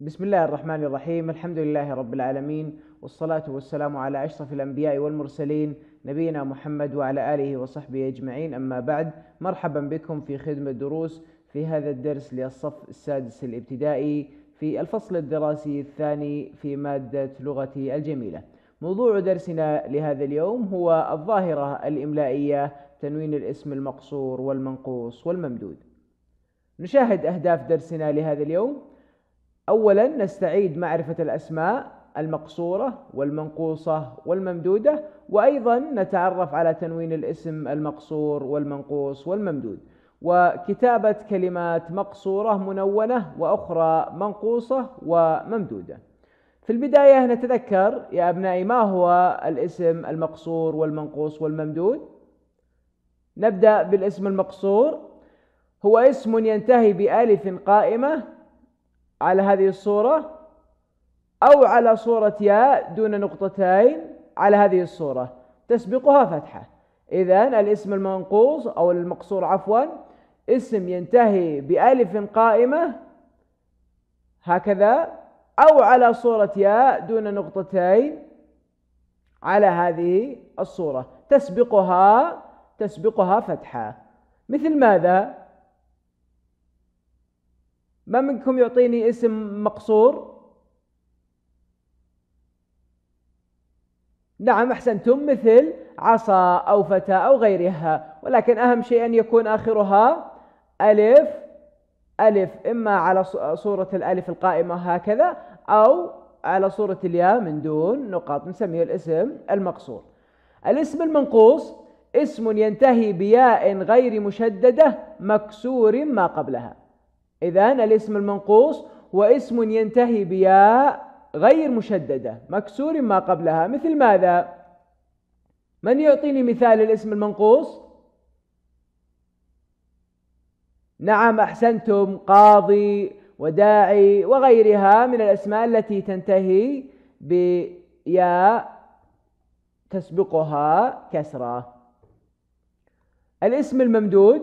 بسم الله الرحمن الرحيم الحمد لله رب العالمين والصلاة والسلام على أشرف الأنبياء والمرسلين نبينا محمد وعلى آله وصحبه أجمعين أما بعد مرحبا بكم في خدمة دروس في هذا الدرس للصف السادس الابتدائي في الفصل الدراسي الثاني في مادة لغتي الجميلة موضوع درسنا لهذا اليوم هو الظاهرة الإملائية تنوين الاسم المقصور والمنقوص والممدود نشاهد أهداف درسنا لهذا اليوم أولا نستعيد معرفة الأسماء المقصورة والمنقوصة والممدودة وأيضا نتعرف على تنوين الاسم المقصور والمنقوص والممدود وكتابة كلمات مقصورة منونة وأخرى منقوصة وممدودة في البداية نتذكر يا أبنائي ما هو الاسم المقصور والمنقوص والممدود نبدأ بالاسم المقصور هو اسم ينتهي بألف قائمة على هذه الصورة أو على صورة ياء دون نقطتين على هذه الصورة تسبقها فتحة إذا الاسم المنقوص أو المقصور عفوا اسم ينتهي بألف قائمة هكذا أو على صورة ياء دون نقطتين على هذه الصورة تسبقها تسبقها فتحة مثل ماذا؟ ما منكم يعطيني اسم مقصور؟ نعم أحسنتم مثل عصا أو فتى أو غيرها ولكن أهم شيء أن يكون آخرها ألف ألف إما على صورة الألف القائمة هكذا أو على صورة الياء من دون نقاط نسميه الاسم المقصور الاسم المنقوص اسم ينتهي بياء غير مشددة مكسور ما قبلها إذا الاسم المنقوص هو اسم ينتهي بياء غير مشددة مكسور ما قبلها مثل ماذا؟ من يعطيني مثال الاسم المنقوص؟ نعم أحسنتم قاضي وداعي وغيرها من الأسماء التي تنتهي بياء تسبقها كسره الاسم الممدود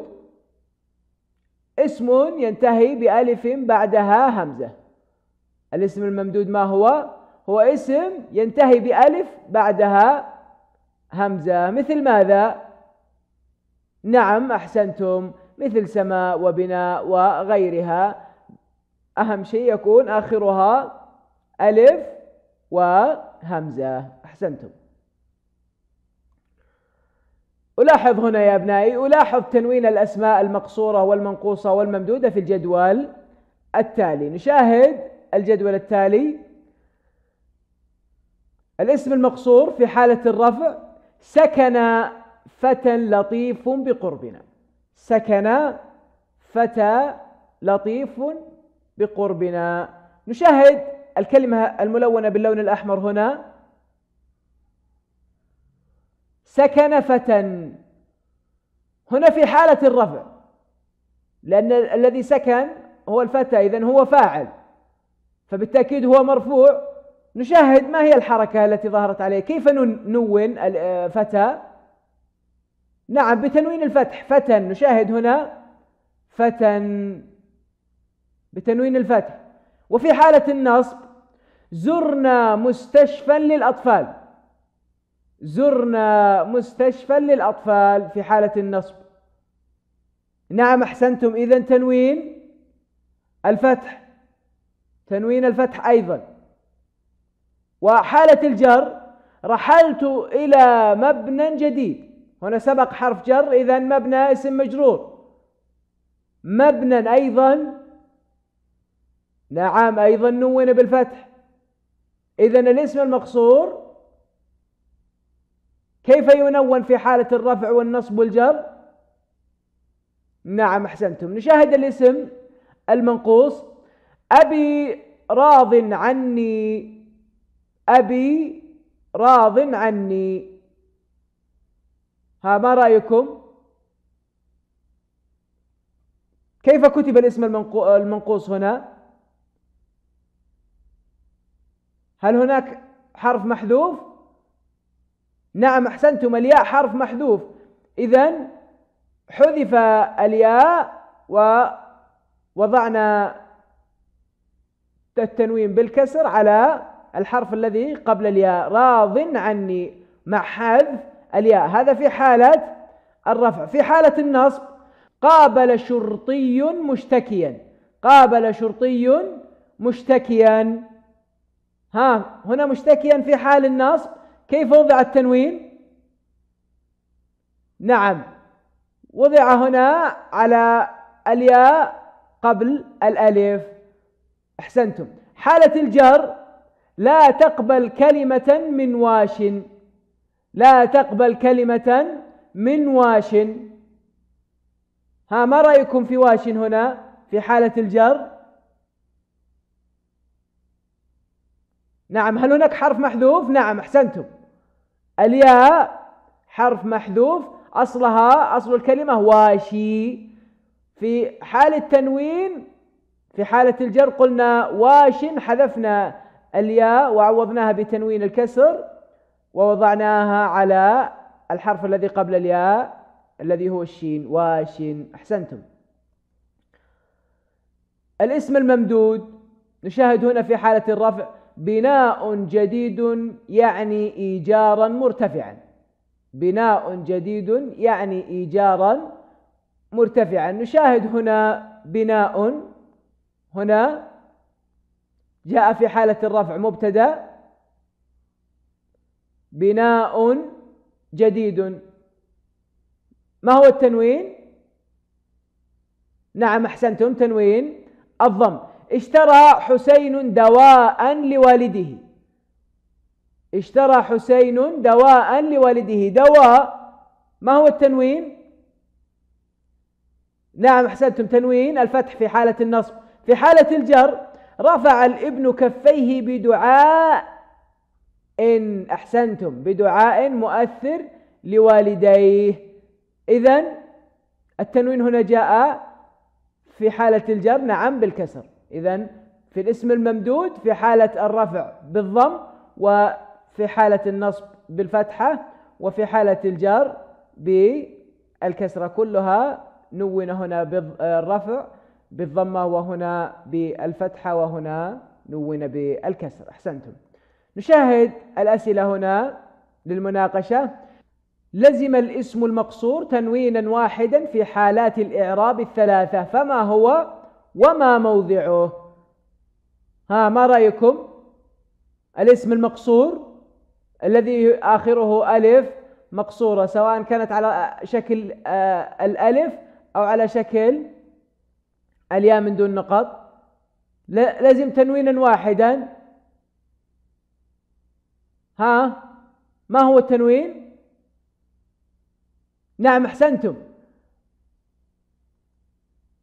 اسم ينتهي بألف بعدها همزة الاسم الممدود ما هو؟ هو اسم ينتهي بألف بعدها همزة مثل ماذا؟ نعم أحسنتم مثل سماء وبناء وغيرها أهم شيء يكون آخرها ألف وهمزة أحسنتم ألاحظ هنا يا أبنائي ألاحظ تنوين الأسماء المقصورة والمنقوصة والممدودة في الجدول التالي نشاهد الجدول التالي الاسم المقصور في حالة الرفع سكن فتى لطيف بقربنا سكن فتى لطيف بقربنا نشاهد الكلمة الملونة باللون الأحمر هنا سكن فتى هنا في حالة الرفع لأن الذي سكن هو الفتى إذا هو فاعل فبالتأكيد هو مرفوع نشاهد ما هي الحركة التي ظهرت عليه كيف نون آه، فتى نعم بتنوين الفتح فتى نشاهد هنا فتى بتنوين الفتح وفي حالة النصب زرنا مستشفى للأطفال زرنا مستشفى للأطفال في حالة النصب نعم أحسنتم إذا تنوين الفتح تنوين الفتح أيضا وحالة الجر رحلت إلى مبنى جديد هنا سبق حرف جر إذا مبنى اسم مجرور مبنى أيضا نعم أيضا نون بالفتح إذا الاسم المقصور كيف ينون في حالة الرفع والنصب والجر نعم أحسنتم نشاهد الاسم المنقوص أبي راض عني أبي راض عني ها ما رأيكم كيف كتب الاسم المنقوص هنا هل هناك حرف محذوف نعم أحسنتم الياء حرف محذوف إذا حذف الياء ووضعنا التنوين بالكسر على الحرف الذي قبل الياء راض عني مع حذف الياء هذا في حالة الرفع في حالة النصب قابل شرطي مشتكيا قابل شرطي مشتكيا ها هنا مشتكيا في حال النصب كيف وضع التنوين نعم وضع هنا على الياء قبل الالف احسنتم حاله الجر لا تقبل كلمه من واش لا تقبل كلمه من واش ها ما رايكم في واش هنا في حاله الجر نعم هل هناك حرف محذوف نعم احسنتم الياء حرف محذوف أصلها أصل الكلمة واشي في حال التنوين في حالة الجر قلنا واش حذفنا الياء وعوضناها بتنوين الكسر ووضعناها على الحرف الذي قبل الياء الذي هو الشين واش أحسنتم الاسم الممدود نشاهد هنا في حالة الرفع بناء جديد يعني إيجارا مرتفعا بناء جديد يعني إيجارا مرتفعا نشاهد هنا بناء هنا جاء في حالة الرفع مبتدا بناء جديد ما هو التنوين؟ نعم أحسنتم تنوين الضم اشترى حسين دواء لوالده اشترى حسين دواء لوالده دواء ما هو التنوين نعم احسنتم تنوين الفتح في حالة النصب في حالة الجر رفع الابن كفيه بدعاء إن أحسنتم بدعاء مؤثر لوالديه إذا التنوين هنا جاء في حالة الجر نعم بالكسر إذا في الاسم الممدود في حالة الرفع بالضم وفي حالة النصب بالفتحة وفي حالة الجر بالكسرة كلها نون هنا بالرفع بالضمة وهنا بالفتحة وهنا نون بالكسر أحسنتم نشاهد الأسئلة هنا للمناقشة لزم الاسم المقصور تنوينا واحدا في حالات الإعراب الثلاثة فما هو؟ وما موضعه ها ما رأيكم الاسم المقصور الذي آخره ألف مقصورة سواء كانت على شكل آه، الألف أو على شكل الياء من دون نقط لازم تنوينا واحدا ها ما هو التنوين نعم احسنتم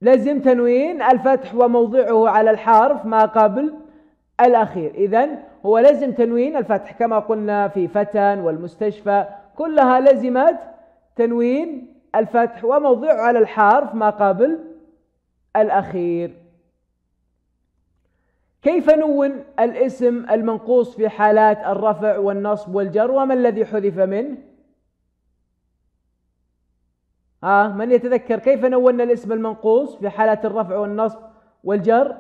لزم تنوين الفتح وموضعه على الحرف ما قبل الأخير إذا هو لزم تنوين الفتح كما قلنا في فتن والمستشفى كلها لزمت تنوين الفتح وموضعه على الحرف ما قبل الأخير كيف نون الاسم المنقوص في حالات الرفع والنصب والجر وما الذي حذف منه آه من يتذكر كيف نولنا الاسم المنقوص في حالة الرفع والنصب والجر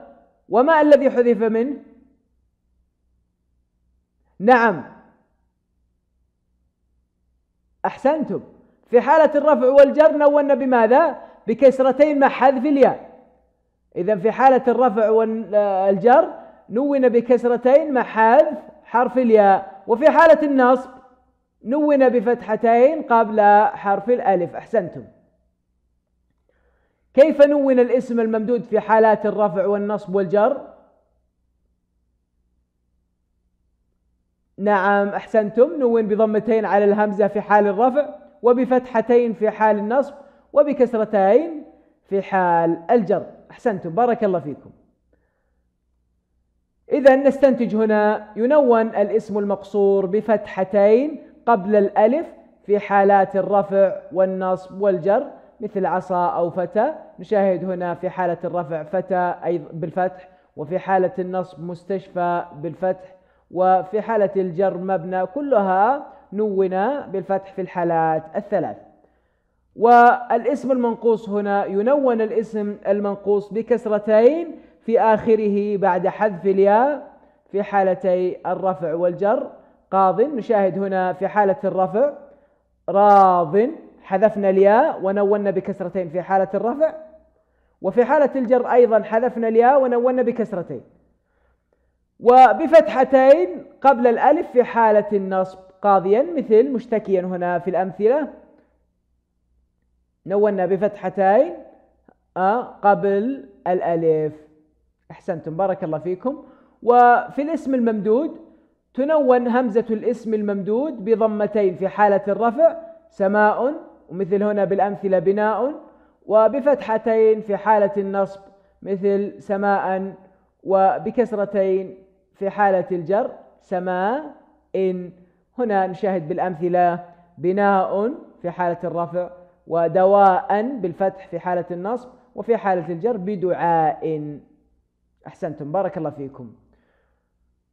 وما الذي حذف منه نعم أحسنتم في حالة الرفع والجر نولنا بماذا بكسرتين مع حذف الياء إذا في حالة الرفع والجر نون بكسرتين مع حذف حرف الياء وفي حالة النصب نون بفتحتين قبل حرف الألف أحسنتم كيف نون الاسم الممدود في حالات الرفع والنصب والجر نعم أحسنتم نون بضمتين على الهمزة في حال الرفع وبفتحتين في حال النصب وبكسرتين في حال الجر أحسنتم بارك الله فيكم إذا نستنتج هنا ينون الاسم المقصور بفتحتين قبل الألف في حالات الرفع والنصب والجر مثل عصا أو فتى نشاهد هنا في حالة الرفع فتى أي بالفتح وفي حالة النصب مستشفى بالفتح وفي حالة الجر مبنى كلها نون بالفتح في الحالات الثلاث والاسم المنقوص هنا ينون الاسم المنقوص بكسرتين في آخره بعد حذف الياء في حالتي الرفع والجر قاض نشاهد هنا في حالة الرفع راض حذفنا الياء ونونا بكسرتين في حالة الرفع وفي حالة الجر أيضا حذفنا الياء ونونا بكسرتين وبفتحتين قبل الألف في حالة النصب قاضيا مثل مشتكيا هنا في الأمثلة نونا بفتحتين آه، قبل الألف أحسنتم بارك الله فيكم وفي الاسم الممدود تنون همزة الاسم الممدود بضمتين في حالة الرفع سماء ومثل هنا بالأمثلة بناء وبفتحتين في حالة النصب مثل سماء وبكسرتين في حالة الجر سماء إن هنا نشاهد بالأمثلة بناء في حالة الرفع ودواء بالفتح في حالة النصب وفي حالة الجر بدعاء أحسنتم بارك الله فيكم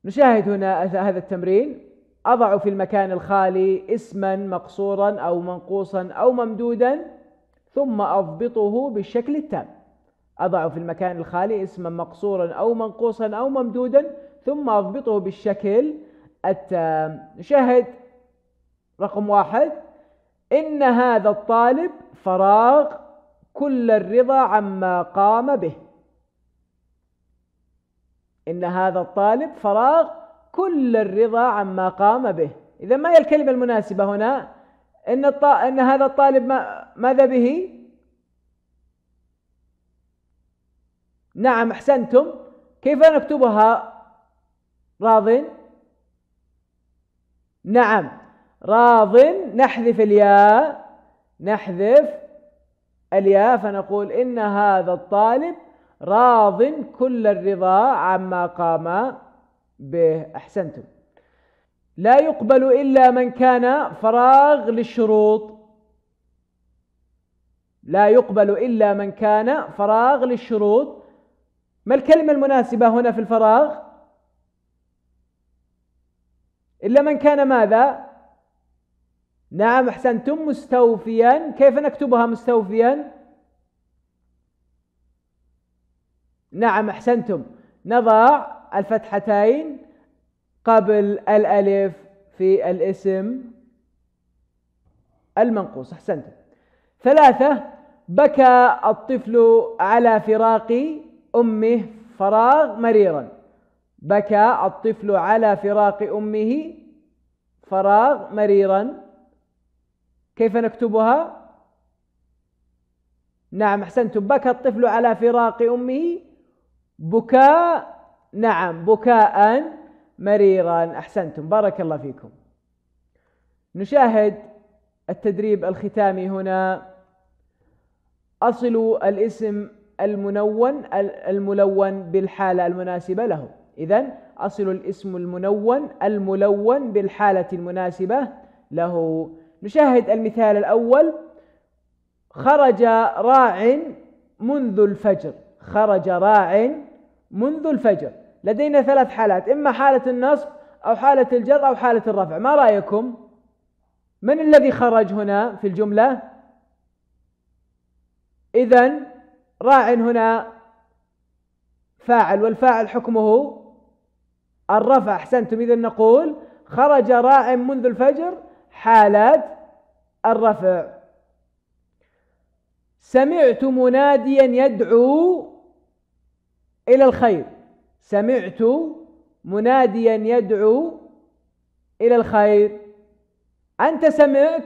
نشاهد هنا هذا التمرين أضع في المكان الخالي اسما مقصورا أو منقوصا أو ممدودا ثم أضبطه بالشكل التام أضع في المكان الخالي اسما مقصورا أو منقوصا أو ممدودا ثم أضبطه بالشكل التام نشاهد رقم واحد إن هذا الطالب فراغ كل الرضا عما قام به إن هذا الطالب فراغ كل الرضا عما قام به إذا ما هي الكلمة المناسبة هنا إن, الط... إن هذا الطالب ما... ماذا به نعم أحسنتم كيف نكتبها راض نعم راض نحذف الياء نحذف الياء فنقول إن هذا الطالب راض كل الرضا عما قام به أحسنتم لا يقبل إلا من كان فراغ للشروط لا يقبل إلا من كان فراغ للشروط ما الكلمة المناسبة هنا في الفراغ إلا من كان ماذا نعم أحسنتم مستوفيا كيف نكتبها مستوفيا نعم أحسنتم نضع الفتحتين قبل الألف في الاسم المنقوص أحسنتم ثلاثة بكى الطفل على فراق أمه فراغ مريرا بكى الطفل على فراق أمه فراغ مريرا كيف نكتبها؟ نعم أحسنتم بكى الطفل على فراق أمه بكاء نعم بكاء مريرا احسنتم بارك الله فيكم نشاهد التدريب الختامي هنا اصل الاسم المنون الملون بالحاله المناسبه له اذا اصل الاسم المنون الملون بالحاله المناسبه له نشاهد المثال الاول خرج راع منذ الفجر خرج راع منذ الفجر لدينا ثلاث حالات إما حالة النصب أو حالة الجر أو حالة الرفع ما رأيكم من الذي خرج هنا في الجملة إذا راع هنا فاعل والفاعل حكمه الرفع أحسنتم إذا نقول خرج راع منذ الفجر حالة الرفع سمعت مناديا يدعو إلى الخير سمعت مناديا يدعو إلى الخير أنت سمعت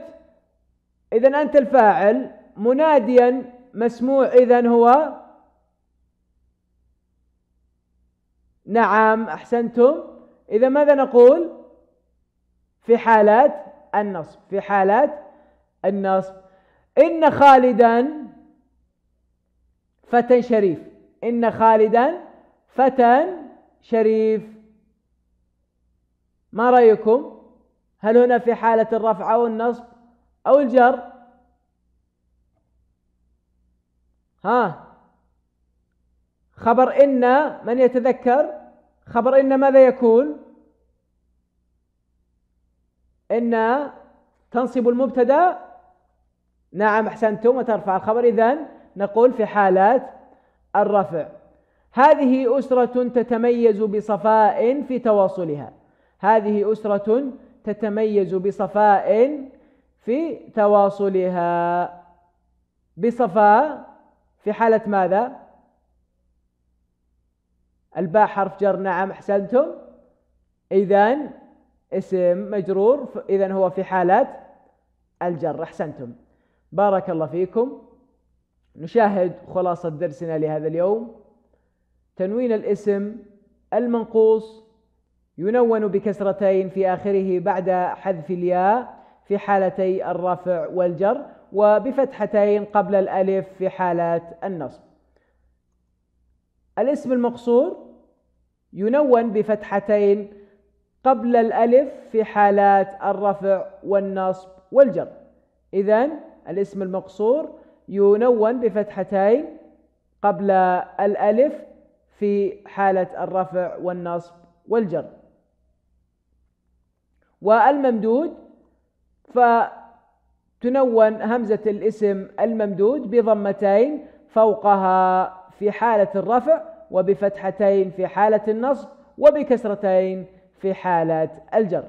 إذا أنت الفاعل مناديا مسموع إذا هو نعم أحسنتم إذا ماذا نقول في حالات النصب في حالات النصب إن خالدا فتى شريف إن خالدا فتى شريف ما رأيكم هل هنا في حالة الرفع أو النصب أو الجر ها خبر إن من يتذكر خبر إن ماذا يكون إن تنصب المبتدا نعم أحسنتم وترفع الخبر إذن نقول في حالات الرفع هذه أسرة تتميز بصفاء في تواصلها هذه أسرة تتميز بصفاء في تواصلها بصفاء في حالة ماذا؟ الباء حرف جر نعم أحسنتم إذا اسم مجرور إذا هو في حالة الجر أحسنتم بارك الله فيكم نشاهد خلاصة درسنا لهذا اليوم تنوين الاسم المنقوص ينون بكسرتين في آخره بعد حذف الياء في حالتي الرفع والجر وبفتحتين قبل الألف في حالات النصب الاسم المقصور ينون بفتحتين قبل الألف في حالات الرفع والنصب والجر إذا الاسم المقصور ينون بفتحتين قبل الألف في حالة الرفع والنصب والجر والممدود فتنون همزة الاسم الممدود بضمتين فوقها في حالة الرفع وبفتحتين في حالة النصب وبكسرتين في حالة الجر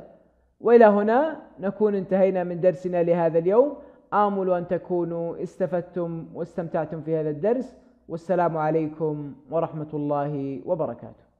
وإلى هنا نكون انتهينا من درسنا لهذا اليوم آمل أن تكونوا استفدتم واستمتعتم في هذا الدرس والسلام عليكم ورحمة الله وبركاته